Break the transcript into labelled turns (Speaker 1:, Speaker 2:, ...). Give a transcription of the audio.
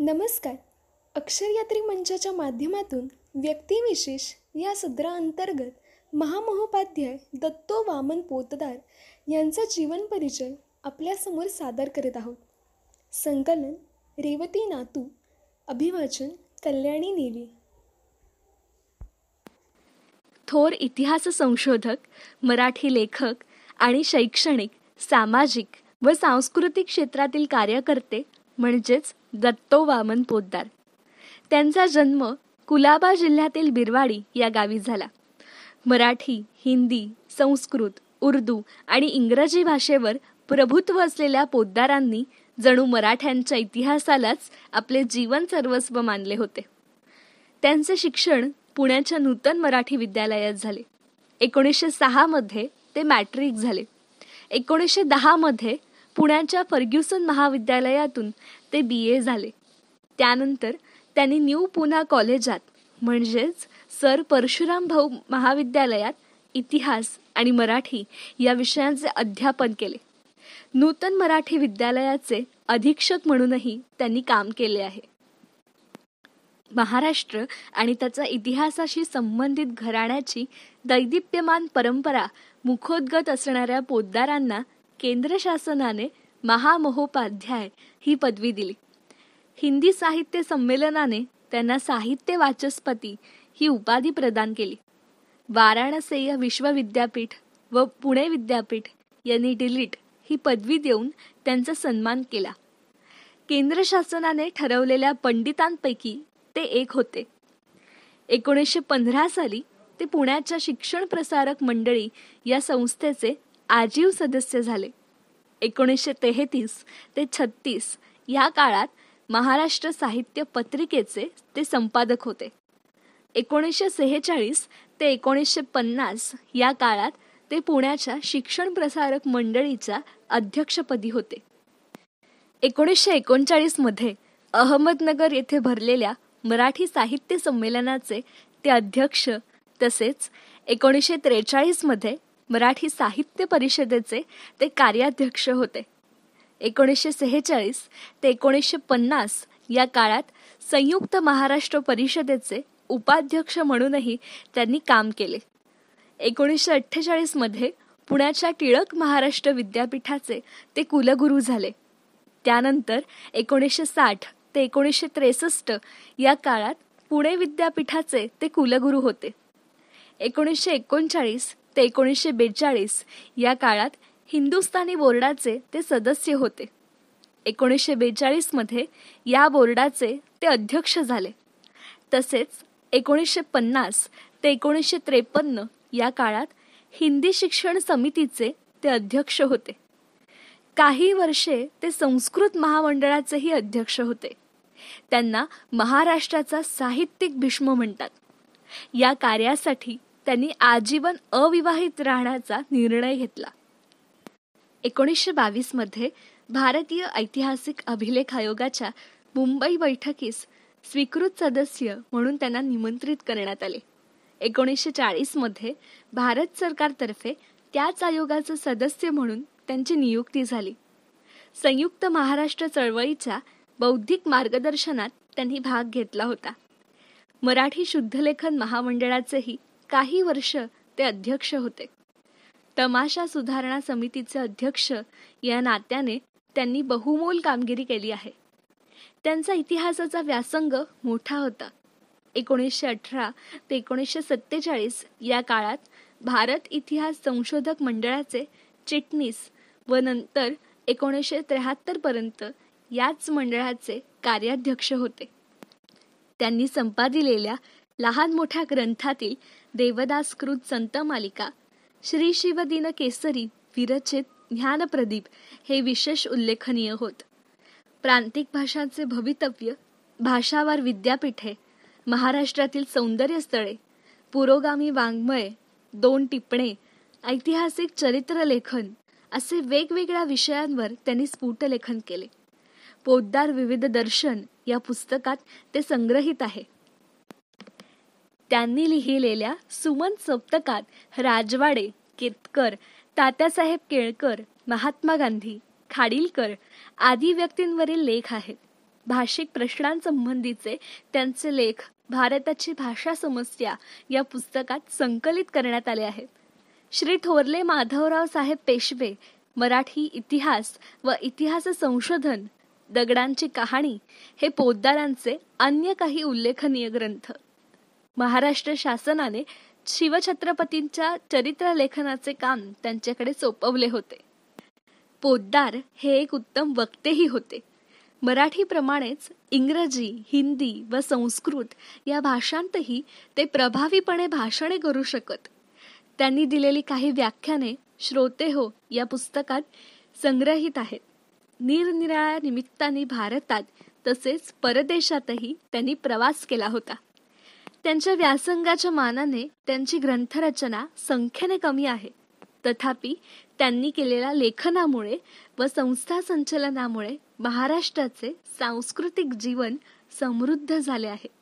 Speaker 1: नमस्कार अक्षरयात्री मंचाच्या माध्यमातून व्यक्तिविशेष या सदराअंतर्गत महामहोपाध्याय दत्तो वामन पोतदार यांचा जीवन परिचय आपल्यासमोर सादर करत आहोत संकलन रेवती नातू अभिवाचन कल्याणी नेवी थोर इतिहास संशोधक मराठी लेखक आणि शैक्षणिक सामाजिक व सांस्कृतिक क्षेत्रातील कार्यकर्ते म्हणजेच दत्तो वामन पोद्दार त्यांचा जन्म कुलाबा जिल्ह्यातील बिरवाडी या गावी झाला मराठी हिंदी संस्कृत उर्दू आणि इंग्रजी भाषेवर प्रभुत्व असलेल्या पोद्दारांनी जणू मराठ्यांच्या इतिहासालाच आपले जीवन सर्वस्व मानले होते त्यांचे शिक्षण पुण्याच्या नूतन मराठी विद्यालयात झाले एकोणीसशे सहामध्ये ते मॅट्रिक झाले एकोणीसशे दहामध्ये पुण्याच्या फर्ग्युसन महाविद्यालयातून ते बी ए झाले त्यानंतर त्यांनी न्यू पुना कॉलेजात म्हणजेच सर परशुराम भाऊ महाविद्यालयात इतिहास आणि मराठी या विषयांचे अध्यापन केले नूतन मराठी विद्यालयाचे अधीक्षक म्हणूनही त्यांनी काम केले आहे महाराष्ट्र आणि त्याचा इतिहासाशी संबंधित घराण्याची दैदिप्यमान परंपरा मुखोद्गत असणाऱ्या पोद्दारांना केंद्र शासनाने महामहोपाध्याय ही पदवी दिली हिंदी साहित्य संमेलनाने त्यांना साहित्य वाचस्पती ही उपाधी प्रदान केली वाराणसीय विश्वविद्यापीठ व पुणे विद्यापीठ यांनी डिलीट ही पदवी देऊन त्यांचा सन्मान केला केंद्र शासनाने ठरवलेल्या पंडितांपैकी ते एक होते एकोणीसशे पंधरा साली ते पुण्याच्या शिक्षण प्रसारक मंडळी या संस्थेचे आजीव सदस्य झाले एकोणीसशे तेहतीस ते छत्तीस या काळात महाराष्ट्र साहित्य पत्रिकेचे ते संपादक होते एकोणीसशे सेहेचाळीस ते एकोणीसशे पन्नास या काळात ते पुण्याच्या शिक्षण प्रसारक मंडळीच्या अध्यक्षपदी होते एकोणीसशे एकोणचाळीसमध्ये अहमदनगर येथे भरलेल्या मराठी साहित्य संमेलनाचे ते अध्यक्ष तसेच एकोणीसशे त्रेचाळीसमध्ये मराठी साहित्य परिषदेचे ते कार्याध्यक्ष होते एकोणीसशे सेहेचाळीस ते एकोणीसशे पन्नास या काळात संयुक्त महाराष्ट्र परिषदेचे उपाध्यक्ष म्हणूनही त्यांनी काम केले एकोणीसशे अठ्ठेचाळीसमध्ये पुण्याच्या टिळक महाराष्ट्र विद्यापीठाचे ते कुलगुरू झाले त्यानंतर एकोणीसशे साठ ते एकोणीसशे त्रेसष्ट या काळात पुणे विद्यापीठाचे ते कुलगुरू होते एकोणीसशे एकोणचाळीस ते एकोणीसशे बेचाळीस या काळात हिंदुस्थानी बोर्डाचे ते सदस्य होते एकोणीसशे बेचाळीसमध्ये या बोर्डाचे ते अध्यक्ष झाले तसेच एकोणीसशे पन्नास ते एकोणीसशे त्रेपन्न या काळात हिंदी शिक्षण समितीचे ते अध्यक्ष होते काही वर्षे ते संस्कृत महामंडळाचेही अध्यक्ष होते त्यांना महाराष्ट्राचा साहित्यिक भीष्म म्हणतात या कार्यासाठी त्यांनी आजीवन अविवाहित राहण्याचा निर्णय घेतला एकोणीसशे मध्ये भारतीय ऐतिहासिक अभिलेख आयोगाच्या मुंबई बैठकीस स्वीकृत सदस्य म्हणून त्यांना निमंत्रित करण्यात आले एकोणीसशे चाळीसमध्ये भारत सरकारतर्फे त्याच आयोगाचं सदस्य म्हणून त्यांची नियुक्ती झाली संयुक्त महाराष्ट्र चळवळीच्या बौद्धिक मार्गदर्शनात त्यांनी भाग घेतला होता मराठी शुद्धलेखन महामंडळाचेही काही वर्ष ते अध्यक्ष होते तमाशा सुधारणा समितीचे अध्यक्ष या नात्याने त्यांनी बहुमोल कामगिरी केली आहे त्यांचा इतिहासाचा व्यासंग मोठा होता एकोणीसशे अठरा ते एकोणीसशे सत्तेचाळीस या काळात भारत इतिहास संशोधक मंडळाचे चिटणीस व नंतर एकोणीसशे त्र्याहत्तरपर्यंत याच मंडळाचे कार्याध्यक्ष होते त्यांनी संपादिलेल्या लहान मोठ्या ग्रंथातील देवदासकृत संत मालिका श्री शिवदिन केसरी विरचित ज्ञानप्रदीप हे विशेष उल्लेखनीय होत प्रांतिक भाषांचे भवितव्य भाषावार विद्यापीठे महाराष्ट्रातील सौंदर्य स्थळे पुरोगामी वाङ्मय दोन टिपणे ऐतिहासिक चरित्र लेखन असे वेगवेगळ्या विषयांवर त्यांनी स्फुटलेखन केले पोद्दार विविध दर्शन या पुस्तकात ते संग्रहित आहे त्यांनी लिहिलेल्या सुमन सप्तकात राजवाडे केतकर तात्यासाहेब केळकर महात्मा गांधी खाडीलकर आदी व्यक्तींवरील लेख आहेत भाषिक प्रश्नांसंबंधीचे त्यांचे लेख भारताची भाषा समस्या या पुस्तकात संकलित करण्यात आले आहेत श्री थोरले माधवराव साहेब पेशवे मराठी इतिहास व इतिहास संशोधन दगडांची कहाणी हे पोद्दारांचे अन्य काही उल्लेखनीय ग्रंथ महाराष्ट्र शासनाने शिवछत्रपतींच्या चरित्र लेखनाचे काम त्यांच्याकडे सोपवले होते पोद्दार हे एक उत्तम वक्तेही होते मराठीप्रमाणेच इंग्रजी हिंदी व संस्कृत या भाषांतही ते प्रभावीपणे भाषणे करू शकत त्यांनी दिलेली काही व्याख्याने श्रोते हो या पुस्तकात संग्रहित आहेत निरनिराळ्या निमित्ताने भारतात तसेच परदेशातही त्यांनी प्रवास केला होता त्यांच्या व्यासंगाच्या मानाने त्यांची ग्रंथरचना संख्येने कमी आहे तथापि त्यांनी केलेल्या लेखनामुळे व संस्था संचलनामुळे महाराष्ट्राचे सांस्कृतिक जीवन समृद्ध झाले आहे